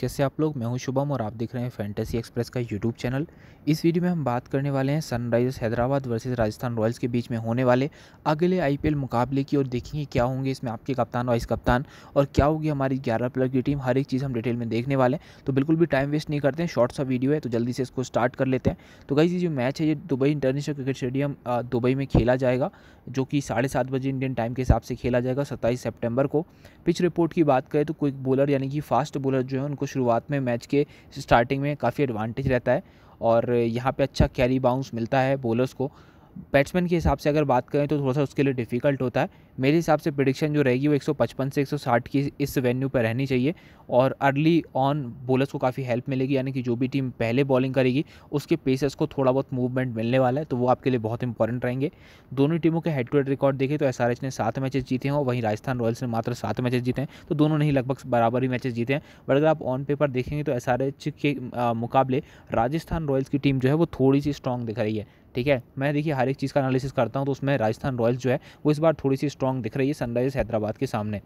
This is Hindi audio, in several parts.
कैसे आप लोग मैं हूं शुभम और आप देख रहे हैं फैंटेसी एक्सप्रेस का यूट्यूब चैनल इस वीडियो में हम बात करने वाले हैं Sunrisers Hyderabad versus Rajasthan Royals के बीच में होने वाले अगले आईपीएल मुकाबले की और देखेंगे क्या होंगे इसमें आपके कप्तान वाइस कप्तान और क्या होगी हमारी ग्यारह प्लेयर की टीम हर एक चीज़ हम डिटेल में देखने वाले हैं तो बिल्कुल भी टाइम वेस्ट नहीं करते हैं शॉर्ट सा वीडियो है तो जल्दी से इसको स्टार्ट कर लेते हैं तो कई जो मैच है ये Dubai International Cricket Stadium Dubai में खेला जाएगा जो कि साढ़े सात बजे इंडियन टाइम के हिसाब से खेला जाएगा सत्ताईस सेप्टेम्बर को पिच रिपोर्ट की बात करें तो क्विक बॉलर यानी कि फास्ट बॉलर जो है उनको को शुरुआत में मैच के स्टार्टिंग में काफ़ी एडवांटेज रहता है और यहाँ पे अच्छा कैरी बाउंस मिलता है बॉलर्स को बैट्समैन के हिसाब से अगर बात करें तो थोड़ा सा उसके लिए डिफ़िकल्ट होता है मेरे हिसाब से प्रिडिक्शन जो रहेगी वो 155 से 160 की इस वेन्यू पर रहनी चाहिए और अर्ली ऑन बॉलर्स को काफ़ी हेल्प मिलेगी यानी कि जो भी टीम पहले बॉलिंग करेगी उसके पेसर्स को थोड़ा बहुत मूवमेंट मिलने वाला है तो वो आपके लिए बहुत इंपॉर्टेंट रहेंगे दोनों टीमों के हेड टू हेड रिकॉर्ड देखें तो एस ने सात मैचेज जीते हैं और वहीं राजस्थान रॉयल्स ने मात्र सात मैचेस जीते हैं तो दोनों नहीं लगभग बराबर ही मैचेस जीते हैं बट अगर आप ऑन पेपर देखेंगे तो एस के मुकाबले राजस्थान रॉयल्स की टीम जो है वो थोड़ी सी स्ट्रॉन्ग दिख रही है ठीक है मैं देखिए हर एक चीज़ का एनालिसिस करता हूँ तो उसमें राजस्थान रॉयल्स जो है वो इस बार थोड़ी सी स्ट्रॉन्ग दिख रही है सनराइजर्स हैदराबाद के सामने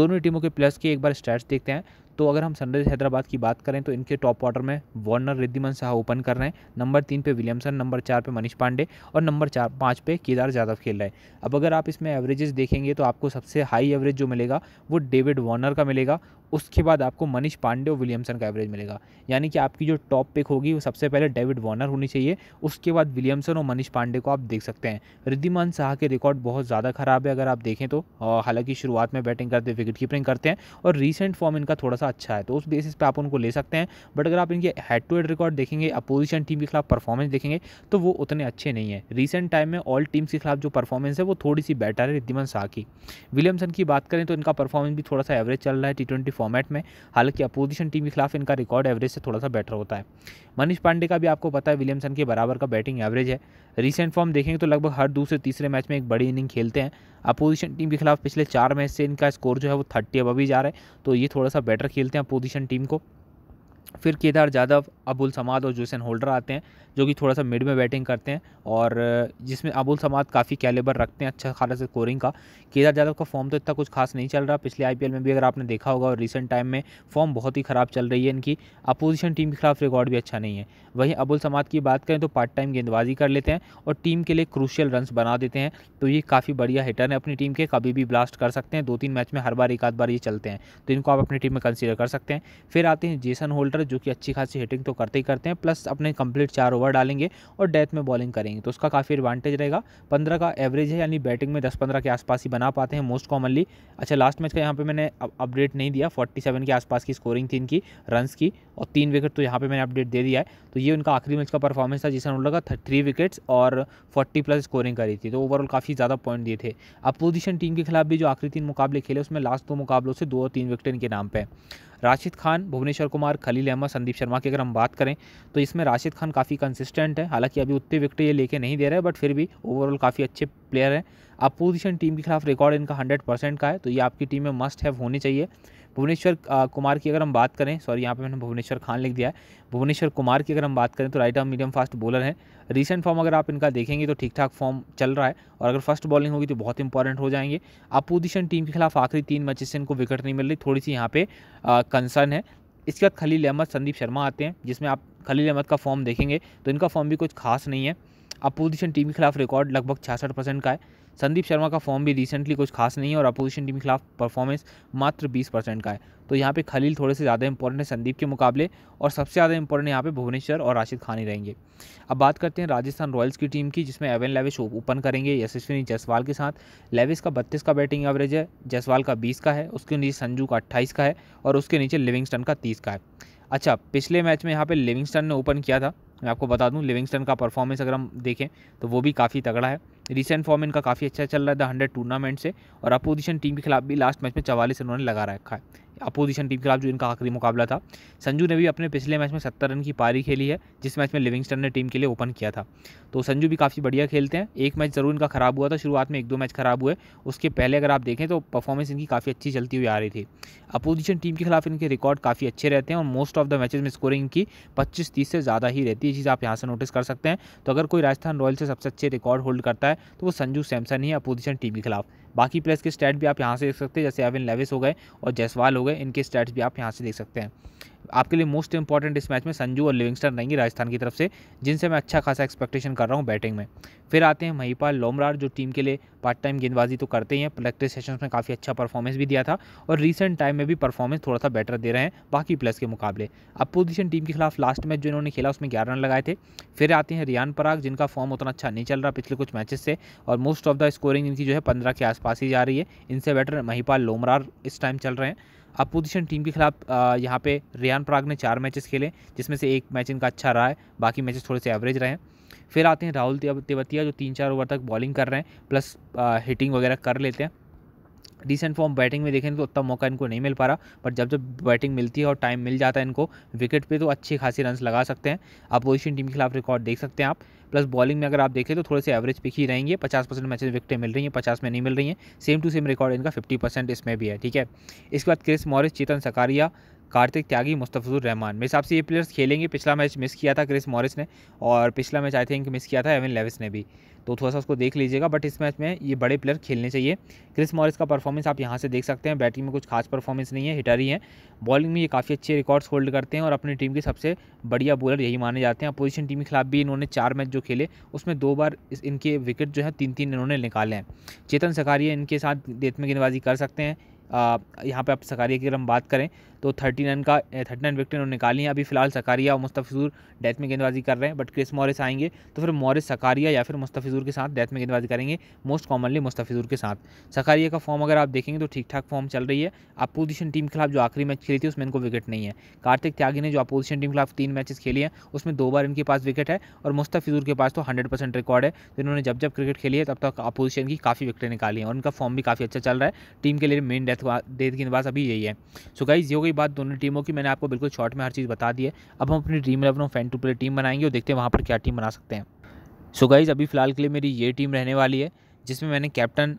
दोनों टीमों के प्लस के एक बार स्टैट्स देखते हैं तो अगर हम सनराइज़ हैदराबाद की बात करें तो इनके टॉप ऑर्डर में वार्नर रिद्धिमन शाह ओपन कर रहे हैं नंबर तीन पे विलियमसन नंबर चार पे मनीष पांडे और नंबर चार पाँच पे केदार यादव खेल रहे हैं अब अगर आप इसमें एवरेजेस देखेंगे तो आपको सबसे हाई एवरेज जो मिलेगा वो डेविड वार्नर का मिलेगा उसके बाद आपको मनीष पांडे और विलियमसन का एवरेज मिलेगा यानी कि आपकी जो टॉप पिक होगी वो सबसे पहले डेविड वार्नर होनी चाहिए उसके बाद विलियमसन और मनीष पांडे को आप देख सकते हैं रिद्धिमान शाह के रिकॉर्ड बहुत ज़्यादा ख़राब है अगर आप देखें तो हालांकि शुरुआत में बैटिंग करते विकेट कीपिंग करते हैं और रिसेंट फॉर्म इनका थोड़ा सा सा अच्छा है तो उस बेसिस पे आप उनको ले सकते हैं बट अगर आप इनके हेड टू हेड रिकॉर्ड देखेंगे अपोजिशन टीम के खिलाफ परफॉर्मेंस देखेंगे तो वो उतने अच्छे नहीं है रिसेंट टाइम में ऑल टीम्स के खिलाफ जो परफॉर्मेंस है वो थोड़ी सी बेटर है रिद्धिमन शाह की विलियमसन की बात करें तो इनका परफॉर्मेंस भी थोड़ा सा एवरेज चल रहा है टी ट्वेंटी फॉर्मेट में हालांकि अपोजिशन टीम के खिलाफ इनका रिकॉर्ड एवरेज से थोड़ा सा बेटर होता है मनीष पांडे का भी आपको पता है विलियमसन के बराबर का बैटिंग एवरेज है रिसेंट फॉर्म देखेंगे तो लगभग हर दूसरे तीसरे मैच में एक बड़ी इनिंग खेलते हैं अपोजिशन टीम के खिलाफ पिछले चार मैच से इनका स्कोर जो है वो थर्टी अब अभी जा रहा है तो ये थोड़ा सा बेटर खेलते हैं अपोजिशन टीम को फिर केदार जादव अबुल समाद और जोसन होल्डर आते हैं जो कि थोड़ा सा मिड में बैटिंग करते हैं और जिसमें अबुल समाद काफ़ी कैलेबर रखते हैं अच्छा खासा स्कोरिंग का केदार यादव का फॉर्म तो इतना कुछ खास नहीं चल रहा पिछले आई में भी अगर आपने देखा होगा और रिसेंट टाइम में फॉर्म बहुत ही ख़राब चल रही है इनकी अपोजिशन टीम के खिलाफ रिकॉर्ड भी अच्छा नहीं है वहीं अबुल समाद की बात करें तो पार्ट टाइम गेंदबाजी कर लेते हैं और टीम के लिए क्रूशियल रन बना देते हैं तो ये काफ़ी बढ़िया हिटर है अपनी टीम के कभी भी ब्लास्ट कर सकते हैं दो तीन मैच में हर बार एक आध बार ये चलते हैं तो इनको आप अपनी टीम में कंसिडर कर सकते हैं फिर आते हैं जेसन होल्डर जो कि अच्छी खासी हिटिंग तो करते ही करते हैं प्लस अपने कंप्लीट चार ओवर ओवर डालेंगे और डेथ में बॉलिंग करेंगे तो उसका काफ़ी एडवांटेज रहेगा पंद्रह का एवरेज है यानी बैटिंग में दस पंद्रह के आसपास ही बना पाते हैं मोस्ट कॉमनली अच्छा लास्ट मैच का यहाँ पर मैंने अपडेट नहीं दिया फोर्टी सेवन के आसपास की स्कोरिंग थी इनकी रन की और तीन विकेट तो यहाँ पर मैंने अपडेट दे दिया है तो ये उनका आखिरी मैच का परफॉर्मेंस था जिसने उन्होंने थ्री विकेट्स और फोर्टी प्लस स्कोरिंग करी थी तो ओवरऑल काफ़ी ज़्यादा पॉइंट दिए थे अपोजिशन टीम के खिलाफ भी जो आखिरी तीन मुकाबले खेले उसमें लास्ट दो मुकाबलों से दो और तीन विकेट इनके नाम पर राशिद खान भुवनेश्वर कुमार खलील अहमद संदीप शर्मा की अगर हम बात करें तो इसमें राशिद खान काफ़ी कंसिस्टेंट है हालांकि अभी उतने विकेट ये लेके नहीं दे रहे बट फिर भी ओवरऑल काफ़ी अच्छे प्लेयर हैं अपोजिशन टीम के खिलाफ रिकॉर्ड इनका हंड्रेड परसेंट का है तो ये आपकी टीम में मस्ट हैव होनी चाहिए भुवनेश्वर कुमार की अगर हम बात करें सॉरी यहाँ पे मैंने भुवनेश्वर खान लिख दिया है भुवनेश्वर कुमार की अगर हम बात करें तो right arm medium fast bowler है रिसेंट फॉर्म अगर आप इनका देखेंगे तो ठीक ठाक फॉर्म चल रहा है और अगर फर्स्ट बॉलिंग होगी तो बहुत इंपॉर्टेंट हो जाएंगे अपोजिशन टीम के खिलाफ आखिरी तीन मैचेस से इनको विकेट नहीं मिल रही थोड़ी सी यहाँ पे कंसर्न है इसके बाद खलील अहमद संदीप शर्मा आते हैं जिसमें आप खलील अहमद का फॉर्म देखेंगे तो इनका फॉर्म भी कुछ खास नहीं है अपोजिशन टीम के खिलाफ रिकॉर्ड लगभग छियासठ परसेंट का है संदीप शर्मा का फॉर्म भी रिसेंटली कुछ खास नहीं है और अपोजिशन टीम के खिलाफ परफॉर्मेंस मात्र 20 परसेंट का है तो यहाँ पे खलील थोड़े से ज़्यादा इंपॉर्टेंट है संदीप के मुकाबले और सबसे ज़्यादा इंपॉर्टेंट यहाँ पे भुवनेश्वर और राशिद खान ही रहेंगे अब बात करते हैं राजस्थान रॉयल्स की टीम की जिसमें एवन लेविश ओपन करेंगे यशस्विनी जसवाल के साथ लेविस का बत्तीस का बैटिंग एवरेज है जयसवाल का बीस का है उसके नीचे संजू का अट्ठाईस का है और उसके नीचे लिविंगस्टन का तीस का है अच्छा पिछले मैच में यहाँ पर लिविंगस्टन ने ओपन किया था मैं आपको बता दूं लिविंगस्टन का परफॉर्मेंस अगर हम देखें तो वो भी काफ़ी तगड़ा है रिसेंट फॉर्म इनका काफ़ी अच्छा चल रहा है द हंड्रेड टूर्नामेंट से और अपोजिशन टीम के खिलाफ भी लास्ट मैच में चवालीस रनों ने लगा रखा है अपोजिशन टीम के खिलाफ जो इनका आखिरी मुकाबला था संजू ने भी अपने पिछले मैच में सत्तर रन की पारी खेली है जिस मैच में लिविंगस्टन ने टीम के लिए ओपन किया था तो संजू भी काफ़ी बढ़िया खेलते हैं एक मैच ज़रूर इनका ख़राब हुआ था शुरुआत में एक दो मैच ख़राब हुए उसके पहले अगर आप देखें तो परफॉर्मेंस इनकी काफ़ी अच्छी चलती हुई आ रही थी अपोजिशन टीम के खिलाफ इनके रिकॉर्ड काफ़ी अच्छे रहते हैं और मोस्ट ऑफ द मैचेज में स्कोरिंग की पच्चीस तीस से ज़्यादा ही रहती ये चीज़ आप यहाँ से नोटिस कर सकते हैं तो अगर कोई राजस्थान रॉयल से सबसे अच्छे रिकॉर्ड होल्ड करता है तो वो संजू सैमसन ही अपोजिशन टीम के खिलाफ बाकी प्लेयर्स के स्टैट भी आप यहाँ से देख सकते हैं जैसे एविन लेविस हो गए और जयसवाल हो गए इनके स्टैट्स भी आप यहाँ से देख सकते हैं आपके लिए मोस्ट इंपॉर्टेंट इस मैच में संजू और लिविंगस्टन रहेंगी राजस्थान की तरफ से जिनसे मैं अच्छा खासा एक्सपेक्टेशन कर रहा हूँ बैटिंग में फिर आते हैं महिपाल लोमरार जो टीम के लिए पार्ट टाइम गेंदबाजी तो करते ही हैं प्रैक्टिस सेशन में काफ़ी अच्छा परफॉर्मेंस भी दिया था और रिसेंट टाइम में भी परफॉर्मेंस थोड़ा सा बेटर दे रहे हैं बाकी प्लस के मुकाबले अपोजिशन टीम के खिलाफ लास्ट मैच जो इन्होंने खेला उसमें ग्यारह रन लगाए थे फिर आते हैं रियान पराग जिनका फॉर्म उतना अच्छा नहीं चल रहा पिछले कुछ मैचेस से और मोस्ट ऑफ द स्कोरिंग इनकी जो है पंद्रह के आसपास ही जा रही है इनसे बेटर महिपाल लोमरार इस टाइम चल रहे हैं अपोजिशन टीम के खिलाफ यहाँ पे रेयान प्राग ने चार मैचेस खेले जिसमें से एक मैच इनका अच्छा रहा है बाकी मैचेस थोड़े से एवरेज रहे फिर आते हैं राहुल तेवतिया जो तीन चार ओवर तक बॉलिंग कर रहे हैं प्लस हिटिंग वगैरह कर लेते हैं डिसेंट फॉर्म बैटिंग में देखें तो उतना मौका इनको नहीं मिल पा रहा बट जब जब बैटिंग मिलती है और टाइम मिल जाता है इनको विकेट पे तो अच्छी खासी रन लगा सकते हैं अपोजिशन टीम के खिलाफ रिकॉर्ड देख सकते हैं आप प्लस बॉलिंग में अगर आप देखें तो थोड़े से एवरेज पिक ही रहेंगे पचास परसेंट मैचेज विकटें मिल रही हैं पचास में नहीं मिल रही हैं सेम टू सेम रिकॉर्ड इनका फिफ्टी परसेंट इसमें भी है ठीक है इसके बाद क्रिस मॉरिस चेतन सकारिया कार्तिक त्यागी मुस्तफ़ुर रहमान मेरे हिसाब से ये प्लेयर्स खेलेंगे पिछला मैच मिस किया था क्रिस मॉरिस ने और पिछला मैच आई थिंक मिस किया था एवन लेविस ने भी तो थोड़ा सा उसको देख लीजिएगा बट इस मैच में ये बड़े प्लेयर खेलने चाहिए क्रिस मॉरिस का परफॉर्मेंस आप यहाँ से देख सकते हैं बैटिंग में कुछ खास परफॉर्मेंस नहीं है हिटर ही है बॉलिंग में ये काफ़ी अच्छे रिकॉर्ड्स होल्ड करते हैं और अपनी टीम के सबसे बढ़िया बॉलर यही माने जाते हैं अपोजिशन टीम के खिलाफ भी इन्होंने चार मैच जो खेले उसमें दो बार इनके विकेट जो है तीन तीन इन्होंने निकाले हैं चेतन सकारिया इनके साथ देत में गेंदबाजी कर सकते हैं यहाँ पर आप सकारिया की अगर हम बात करें तो थर्टी नाइन का थर्टी नाइन विकेट उन्होंने निकाली हैं अभी फिलहाल सकारिया और मुस्तफ़ूर डेथ में गेंदबाजी कर रहे हैं बट क्रिस मॉरिस आएंगे तो फिर मॉरिस सकारिया या फिर मुस्तफिजूर के साथ डेथ में गेंदबाजी करेंगे मोस्ट कॉमनली मुस्तफ़ूर के साथ सकारिया का फॉर्म अगर आप देखेंगे तो ठीक ठाक फॉर्म चल रही है अपोजिशन टीम के खिलाफ जो आखिरी मैच खेली थी उसमें इनको विकेट नहीं है कार्तिक त्यागी ने जो अपोजिशन टीम के खिलाफ तीन मैचेस खेली हैं उसमें दो बार इनके पास विकेट है और मुस्तफिजूर के पास तो हंड्रेड परसेंट रिकॉर्ड है तो इन्होंने जब जब क्रिकेट खेली है तब तक अपोजिशन की काफ़ी विकेटें निकाली हैं और उनका फॉर्म भी काफ़ी अच्छा चल रहा है टीम के लिए मेन डेथ डेथ गेंदबाज अभी यही है सो गाइज योग बात दोनों टीमों की मैंने आपको बिल्कुल शॉर्ट में हर चीज़ बता दी है अब हम अपनी Dream Eleven Fan Two Play team बनाएंगे और देखते हैं वहाँ पर क्या टीम बना सकते हैं सो so गाइज़ अभी फ़िलहाल के लिए मेरी ये टीम रहने वाली है जिसमें मैंने कैप्टन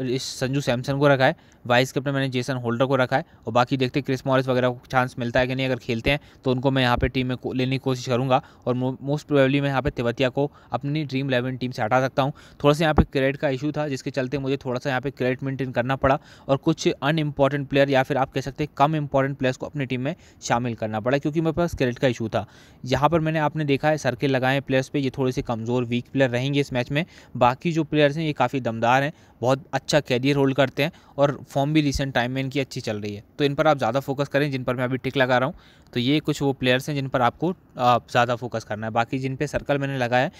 इस संजू सैमसन को रखा है वाइस कैप्टन मैंने जेसन होल्डर को रखा है और बाकी देखते हैं क्रिस मॉरिस वगैरह को चांस मिलता है कि नहीं अगर खेलते हैं तो उनको मैं यहाँ पे टीम में लेने की कोशिश करूँगा और मोस्ट प्रोबेबली मैं यहाँ पे तिवतिया को अपनी ड्रीम इलेवन टीम से हटा सकता हूँ थोड़ा सा यहाँ पे क्रेडिट का इशू था जिसके चलते मुझे थोड़ा सा यहाँ पे क्रेडिट मेंटेन करना पड़ा और कुछ अनइम्पॉर्टेंट प्लेयर या फिर आप कह सकते हैं कम इंपॉर्टेंट प्लेयर्स को अपनी टीम में शामिल करना पड़ा क्योंकि मेरे पास क्रेडिट का इशू था यहाँ पर मैंने आपने देखा है सर्किल लगाए प्लेयर्स पर ये थोड़े से कमज़ोर वीक प्लेयर रहेंगे इस मैच में बाकी जो प्लेयर्स हैं ये काफ़ी दमदार हैं बहुत अच्छा कैरियर होल्ड करते हैं और फॉर्म भी रिसेंट टाइम में इनकी अच्छी चल रही है तो इन पर आप ज़्यादा फोकस करें जिन पर मैं अभी टिक लगा रहा हूँ तो ये कुछ वो प्लेयर्स हैं जिन पर आपको आप ज़्यादा फोकस करना है बाकी जिन पर सर्कल मैंने लगाया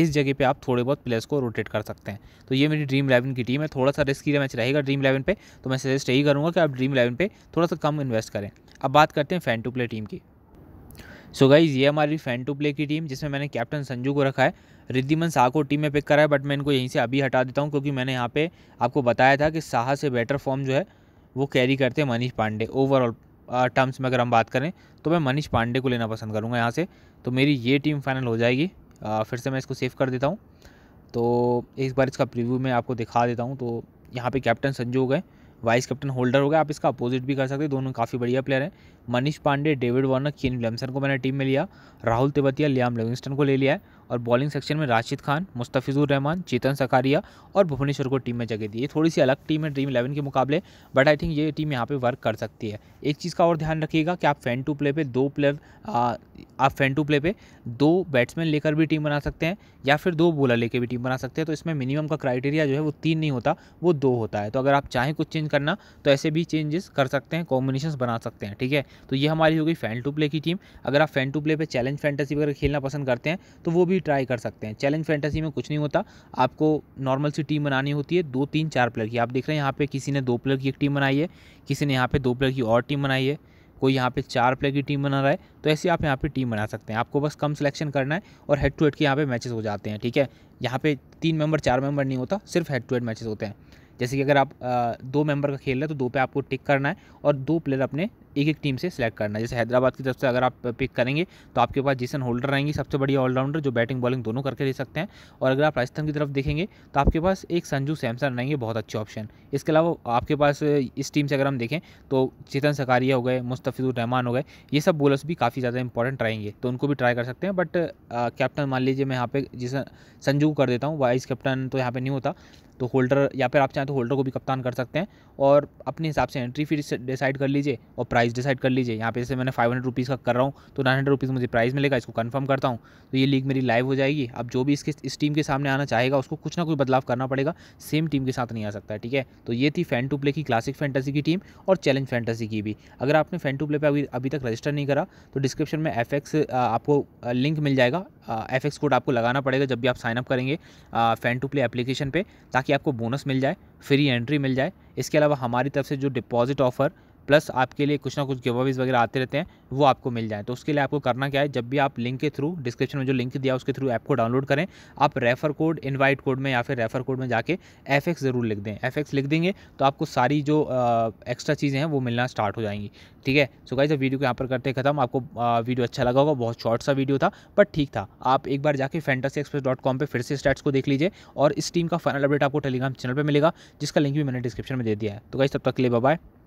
इस जगह पे आप थोड़े बहुत प्लेयर्स को रोटेट कर सकते हैं तो ये मेरी ड्रीम इलेवन की टीम है थोड़ा सा रिस्की मैच रहेगा ड्रीम इलेवन पे तो मैं सजेस्ट यही करूँगा कि आप ड्रीम इलेवन पे थोड़ा सा कम इन्वेस्ट करें अब बात करते हैं फ़ैन टू प्ले टीम की सो so गाइज ये हमारी फ़ैन टू प्ले की टीम जिसमें मैंने कैप्टन संजू को रखा है रिद्धिमन शाह को टीम में पिक करा है बट मैं इनको यहीं से अभी हटा देता हूँ क्योंकि मैंने यहाँ पे आपको बताया था कि शाह से बेटर फॉर्म जो है वो कैरी करते हैं Manish Pandey overall terms uh, में अगर हम बात करें तो मैं मनीष पांडे को लेना पसंद करूँगा यहाँ से तो मेरी ये टीम फाइनल हो जाएगी आ, uh, फिर से मैं इसको सेव कर देता हूँ तो एक बार इसका प्रिव्यू मैं आपको दिखा देता हूँ तो यहाँ पे कैप्टन संजू हो गए वाइस कैप्टन होल्डर हो गया आप इसका अपोजिट भी कर सकते हैं दोनों काफ़ी बढ़िया प्लेयर हैं Manish Pandey David Warner Kane Williamson को मैंने टीम में लिया राहुल तिबतिया लियाम लिविंगस्टन को ले लिया है और बॉलिंग सेक्शन में राशिद खान मुस्तफ़िज़ुर रहमान चेतन सकारिया और भुवनेश्वर को टीम में जगह दी ये थोड़ी सी अलग टीम है ड्रीम इलेवन के मुकाबले बट आई थिंक ये टीम यहाँ पे वर्क कर सकती है एक चीज़ का और ध्यान रखिएगा कि आप फैन टू प्ले पे दो प्लेयर आप फैन टू प्ले पे दो बैट्समैन लेकर भी टीम बना सकते हैं या फिर दो बोलर लेकर भी टीम बना सकते हैं तो इसमें मिनिमम का क्राइटेरिया जो है वो तीन नहीं होता वो दो होता है तो अगर आप चाहें कुछ चेंज करना तो ऐसे भी चेंजेस कर सकते हैं कॉम्बिनेशन बना सकते हैं ठीक है तो ये हमारी हो गई फैन टू प्ले की टीम अगर आप फैन टू प्ले पर चैलेंज फैंटेसी वगैरह खेलना पसंद करते हैं तो वो भी भी ट्राई कर सकते हैं चैलेंज फैंटेसी में कुछ नहीं होता आपको नॉर्मल सी टीम बनानी होती है दो तीन चार प्लेयर की आप देख रहे हैं यहाँ पे किसी ने दो प्लेयर की एक टीम बनाई है किसी ने यहाँ पे दो प्लेयर की और टीम बनाई है कोई यहाँ पे चार प्लेयर की टीम बना रहा है तो ऐसे आप यहाँ पर टीम बना सकते हैं आपको बस कम सिलेक्शन करना है और हेड टू हेड के यहाँ पे मैचेस हो जाते हैं ठीक है यहाँ पे तीन मेंबर चार मेंबर नहीं होता सिर्फ हेड टू हेड मैचेस होते हैं जैसे कि अगर आप दो मेंबर का खेल रहे हैं तो दो पे आपको टिक करना है और दो प्लेयर अपने एक एक टीम से सिलेक्ट करना है जैसे हैदराबाद की तरफ से अगर आप पिक करेंगे तो आपके पास जेसन होल्डर रहेंगे सबसे बढ़िया ऑलराउंडर जो बैटिंग बॉलिंग दोनों करके ले सकते हैं और अगर आप राजस्थान की तरफ देखेंगे तो आपके पास एक संजू सैमसन रहेंगे बहुत अच्छे ऑप्शन इसके अलावा आपके पास इस टीम से अगर हम देखें तो चेतन सकारिया हो गए मुस्तफ़िजुर रहमान हो गए ये सब बोलर्स भी काफ़ी ज़्यादा इंपॉर्टेंट रहेंगे तो उनको भी ट्राई कर सकते हैं बट कैप्टन मान लीजिए मैं यहाँ पे जिस संजू कर देता हूँ वाइस कैप्टन तो यहाँ पे नहीं होता तो होल्डर या फिर आप चाहें तो होल्डर को भी कप्तान कर सकते हैं और अपने हिसाब से एंट्री फीस डिसाइड कर लीजिए और प्राइस डिसाइड कर लीजिए यहाँ पे जैसे मैंने फाइव हंड्रेड रुपीज़ का कर रहा हूँ तो नाइन हंड्रेड रुपीज़ मुझे प्राइस मिलेगा इसको कन्फर्म करता हूँ तो ये लीग मेरी लाइव हो जाएगी अब जो भी इसके इस टीम के सामने आना चाहेगा उसको कुछ ना कुछ बदलाव करना पड़ेगा सेम टीम के साथ नहीं आ सकता ठीक है तो ये थी फैन टू प्ले की क्लासिक फैंटेसी की टीम और चैलेंज फैंटेसी की भी अगर आपने फैन टू प्ले पर अभी अभी तक रजिस्टर नहीं करा तो डिस्क्रिप्शन में एफ आपको लिंक मिल जाएगा एफ एक्स कोड आपको लगाना पड़ेगा जब भी आप साइनअप करेंगे फ़ैन टू प्ले एप्लीकेशन पर ताकि आपको बोनस मिल जाए फ्री एंट्री मिल जाए इसके अलावा हमारी तरफ से जो डिपॉजिट ऑफ़र प्लस आपके लिए कुछ ना कुछ गिवावेज वगैरह आते रहते हैं वो आपको मिल जाए तो उसके लिए आपको करना क्या है जब भी आप लिंक के थ्रू डिस्क्रिप्शन में जो लिंक दिया उसके थ्रू ऐप को डाउनलोड करें आप रेफर कोड इनवाइट कोड में या फिर रेफर कोड में जाके एफ ज़रूर लिख दें एफ लिख देंगे तो आपको सारी जो एक्स्ट्रा चीज़ें हैं वो मिलना स्टार्ट हो जाएंगी ठीक है सो गाइज वीडियो को यहाँ पर करते खत्म आपको वीडियो अच्छा लगा होगा बहुत शॉर्ट सा वीडियो था बट ठीक था आप एक बार जाके फैंटासी एक्सप्रेस डॉट कॉम पर फिर से स्टार्ट को देख लीजिए और इस टीम का फाइनल अपडेट आपको टेलीग्राम चैनल पर मिलेगा जिसका लिंक भी मैंने डिस्क्रिप्शन में दे दिया है तो गाइज तब तक के लिए बाय